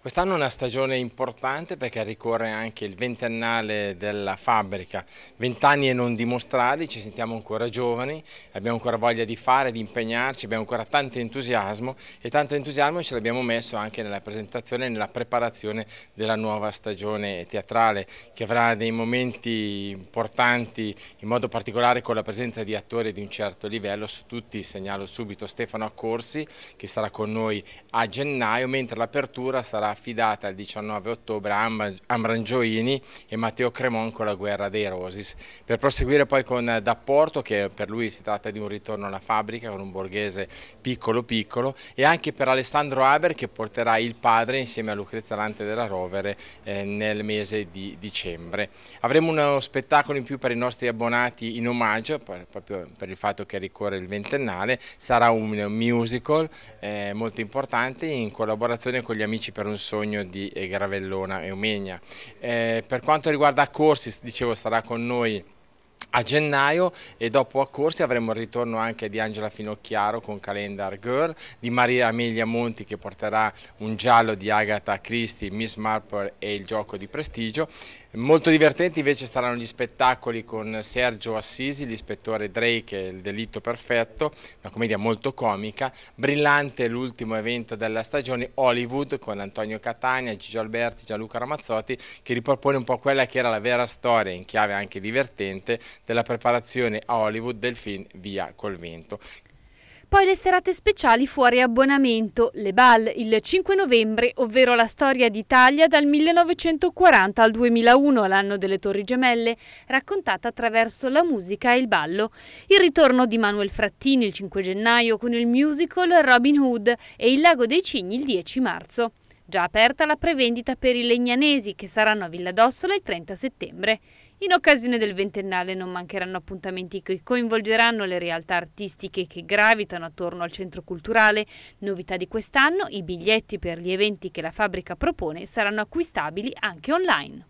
Quest'anno è una stagione importante perché ricorre anche il ventennale della fabbrica, vent'anni e non dimostrati, ci sentiamo ancora giovani, abbiamo ancora voglia di fare, di impegnarci, abbiamo ancora tanto entusiasmo e tanto entusiasmo ce l'abbiamo messo anche nella presentazione e nella preparazione della nuova stagione teatrale che avrà dei momenti importanti, in modo particolare con la presenza di attori di un certo livello, su tutti segnalo subito Stefano Accorsi che sarà con noi a gennaio, mentre l'apertura sarà sarà affidata il 19 ottobre a Ambrangioini e Matteo Cremon con la guerra dei Rosis. Per proseguire poi con D'Apporto, che per lui si tratta di un ritorno alla fabbrica con un borghese piccolo piccolo, e anche per Alessandro Haber che porterà il padre insieme a Lucrezia Lante della Rovere eh, nel mese di dicembre. Avremo uno spettacolo in più per i nostri abbonati in omaggio, proprio per il fatto che ricorre il ventennale, sarà un musical eh, molto importante in collaborazione con gli amici per un sul sogno di eh, Gravellona e Omegna. Eh, per quanto riguarda Corsis, dicevo, sarà con noi a gennaio e dopo a Corsi avremo il ritorno anche di Angela Finocchiaro con Calendar Girl, di Maria Amelia Monti che porterà un giallo di Agatha Christie, Miss Marple e il gioco di prestigio. Molto divertenti invece saranno gli spettacoli con Sergio Assisi, l'ispettore Drake e il delitto perfetto, una commedia molto comica, brillante l'ultimo evento della stagione Hollywood con Antonio Catania, Gigio Alberti, Gianluca Ramazzotti che ripropone un po' quella che era la vera storia in chiave anche divertente della preparazione a Hollywood del film Via col vento. Poi le serate speciali fuori abbonamento, le BAL, il 5 novembre, ovvero la storia d'Italia dal 1940 al 2001, l'anno delle Torri Gemelle, raccontata attraverso la musica e il ballo. Il ritorno di Manuel Frattini il 5 gennaio con il musical Robin Hood e il Lago dei Cigni il 10 marzo. Già aperta la prevendita per i legnanesi che saranno a Villa d'Ossola il 30 settembre. In occasione del ventennale non mancheranno appuntamenti che coinvolgeranno le realtà artistiche che gravitano attorno al centro culturale. Novità di quest'anno, i biglietti per gli eventi che la fabbrica propone saranno acquistabili anche online.